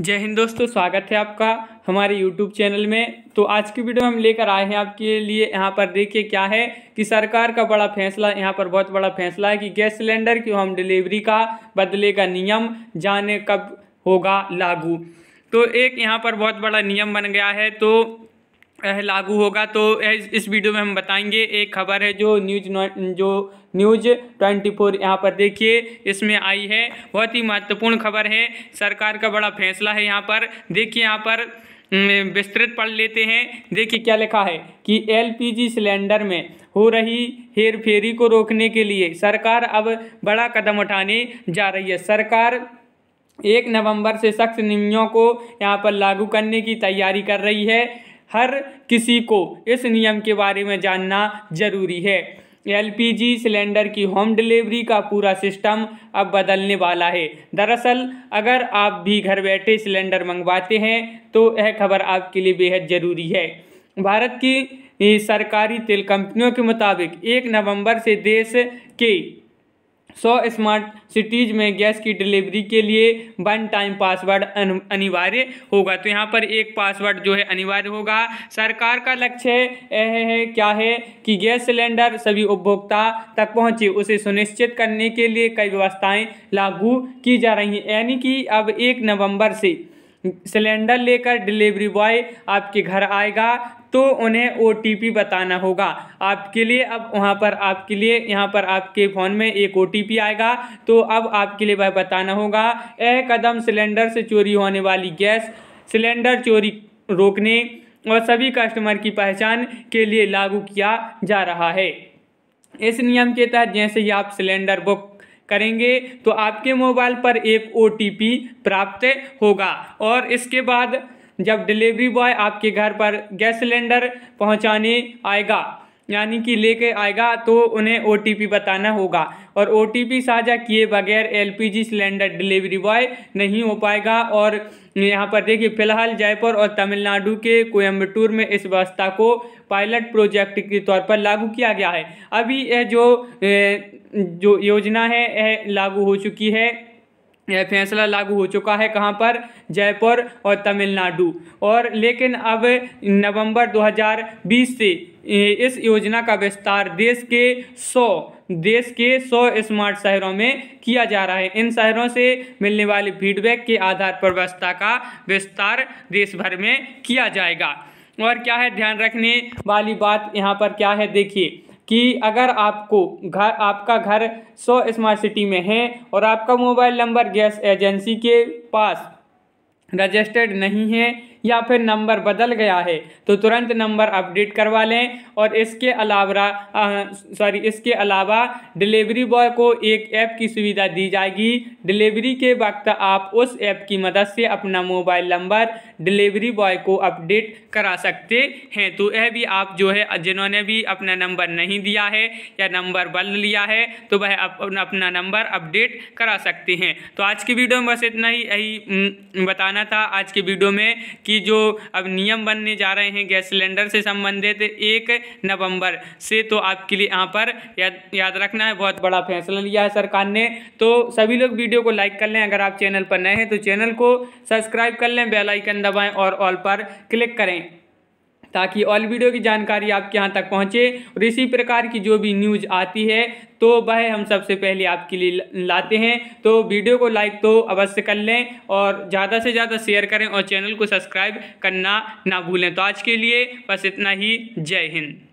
जय हिंद दोस्तों स्वागत है आपका हमारे YouTube चैनल में तो आज की वीडियो हम लेकर आए हैं आपके लिए यहाँ पर देखिए क्या है कि सरकार का बड़ा फैसला यहाँ पर बहुत बड़ा फैसला है कि गैस सिलेंडर की होम डिलीवरी का बदले का नियम जाने कब होगा लागू तो एक यहाँ पर बहुत बड़ा नियम बन गया है तो लागू होगा तो इस वीडियो में हम बताएंगे एक खबर है जो न्यूज जो न्यूज 24 फोर यहाँ पर देखिए इसमें आई है बहुत ही महत्वपूर्ण खबर है सरकार का बड़ा फैसला है यहाँ पर देखिए यहाँ पर विस्तृत पढ़ लेते हैं देखिए क्या लिखा है कि एलपीजी सिलेंडर में हो रही हेरफेरी को रोकने के लिए सरकार अब बड़ा कदम उठाने जा रही है सरकार एक नवंबर से सख्त नियमों को यहाँ पर लागू करने की तैयारी कर रही है हर किसी को इस नियम के बारे में जानना जरूरी है एलपीजी सिलेंडर की होम डिलीवरी का पूरा सिस्टम अब बदलने वाला है दरअसल अगर आप भी घर बैठे सिलेंडर मंगवाते हैं तो यह खबर आपके लिए बेहद ज़रूरी है भारत की सरकारी तेल कंपनियों के मुताबिक एक नवंबर से देश के सौ स्मार्ट सिटीज़ में गैस की डिलीवरी के लिए वन टाइम पासवर्ड अनिवार्य होगा तो यहाँ पर एक पासवर्ड जो है अनिवार्य होगा सरकार का लक्ष्य है, है क्या है कि गैस सिलेंडर सभी उपभोक्ता तक पहुँचे उसे सुनिश्चित करने के लिए कई व्यवस्थाएं लागू की जा रही हैं यानी कि अब एक नवंबर से सिलेंडर लेकर डिलीवरी बॉय आपके घर आएगा तो उन्हें ओ बताना होगा आपके लिए अब वहाँ पर आपके लिए यहाँ पर आपके फ़ोन में एक ओ आएगा तो अब आपके लिए वह बताना होगा यह कदम सिलेंडर से चोरी होने वाली गैस सिलेंडर चोरी रोकने और सभी कस्टमर की पहचान के लिए लागू किया जा रहा है इस नियम के तहत जैसे ही आप सिलेंडर बुक करेंगे तो आपके मोबाइल पर एक ओ प्राप्त होगा और इसके बाद जब डिलीवरी बॉय आपके घर पर गैस सिलेंडर पहुंचाने आएगा यानी कि लेके आएगा तो उन्हें ओ बताना होगा और ओ साझा किए बगैर एलपीजी सिलेंडर डिलीवरी बॉय नहीं हो पाएगा और यहाँ पर देखिए फिलहाल जयपुर और तमिलनाडु के कोयम्बटूर में इस व्यवस्था को पायलट प्रोजेक्ट के तौर पर लागू किया गया है अभी यह जो जो योजना है यह लागू हो चुकी है फैसला लागू हो चुका है कहाँ पर जयपुर और तमिलनाडु और लेकिन अब नवंबर 2020 से इस योजना का विस्तार देश के 100 देश के 100 स्मार्ट शहरों में किया जा रहा है इन शहरों से मिलने वाले फीडबैक के आधार पर व्यवस्था का विस्तार देश भर में किया जाएगा और क्या है ध्यान रखने वाली बात यहाँ पर क्या है देखिए कि अगर आपको घर आपका घर सौ स्मार्ट सिटी में है और आपका मोबाइल नंबर गैस एजेंसी के पास रजिस्टर्ड नहीं है या फिर नंबर बदल गया है तो तुरंत नंबर अपडेट करवा लें और इसके अलावा सॉरी इसके अलावा डिलीवरी बॉय को एक ऐप की सुविधा दी जाएगी डिलीवरी के वक्त आप उस ऐप की मदद से अपना मोबाइल नंबर डिलीवरी बॉय को अपडेट करा सकते हैं तो यह भी आप जो है जिन्होंने भी अपना नंबर नहीं दिया है या नंबर बदल लिया है तो वह अपना नंबर अपडेट करा सकते हैं तो आज की वीडियो में बस इतना ही यही बताना था आज की वीडियो में कि कि जो अब नियम बनने जा रहे हैं गैस सिलेंडर से संबंधित एक नवंबर से तो आपके लिए यहाँ पर याद याद रखना है बहुत बड़ा फैसला लिया है सरकार ने तो सभी लोग वीडियो को लाइक कर लें अगर आप चैनल पर नए हैं तो चैनल को सब्सक्राइब कर लें बेलाइकन दबाएँ और ऑल पर क्लिक करें ताकि ऑल वीडियो की जानकारी आपके यहाँ तक पहुँचे और इसी प्रकार की जो भी न्यूज़ आती है तो वह हम सबसे पहले आपके लिए लाते हैं तो वीडियो को लाइक तो अवश्य कर लें और ज़्यादा से ज़्यादा शेयर करें और चैनल को सब्सक्राइब करना ना भूलें तो आज के लिए बस इतना ही जय हिंद